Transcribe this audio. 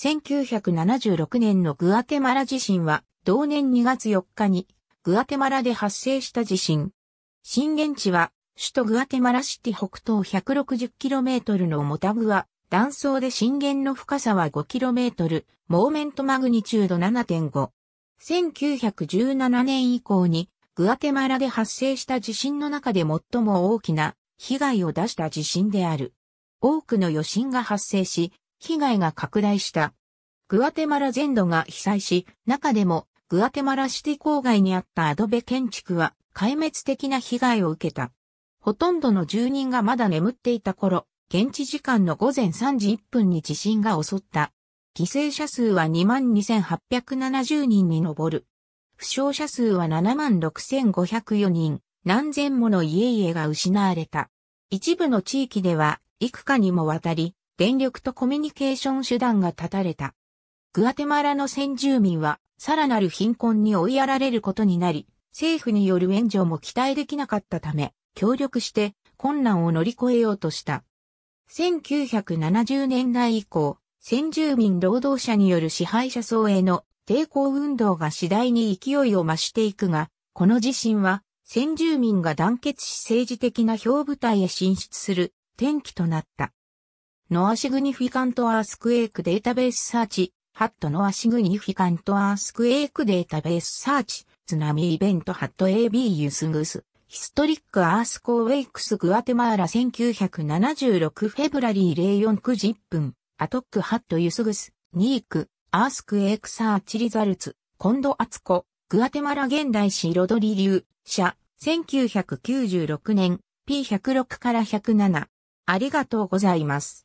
1976年のグアテマラ地震は、同年2月4日に、グアテマラで発生した地震。震源地は、首都グアテマラシティ北東 160km のモタグア、断層で震源の深さは 5km、モーメントマグニチュード7.5。1917年以降に、グアテマラで発生した地震の中で最も大きな被害を出した地震である。多くの余震が発生し、被害が拡大した。グアテマラ全土が被災し、中でもグアテマラシティ郊外にあったアドベ建築は壊滅的な被害を受けた。ほとんどの住人がまだ眠っていた頃、現地時間の午前3時1分に地震が襲った。犠牲者数は22,870人に上る。負傷者数は76,504人、何千もの家々が失われた。一部の地域では、幾かにもわたり、電力とコミュニケーション手段が断たれた。グアテマラの先住民は、さらなる貧困に追いやられることになり、政府による援助も期待できなかったため、協力して困難を乗り越えようとした。1970年代以降、先住民労働者による支配者層への抵抗運動が次第に勢いを増していくが、この地震は先住民が団結し政治的な表舞台へ進出する転機となった。ノアシグニフィカントアースクエイクデータベースサーチ、ハットノアシグニフィカントアースクエイクデータベースサーチ、津波イベントハット AB ユスグス、ヒストリックアースコーウェイクスグアテマーラ1976フェブラリー04 9 10分、アトックハットユスグス、ニーク、アースクエイクサーチリザルツ、コンドアツコ、グアテマラ現代史ロドリ流、社、1996年、P106 から107。ありがとうございます。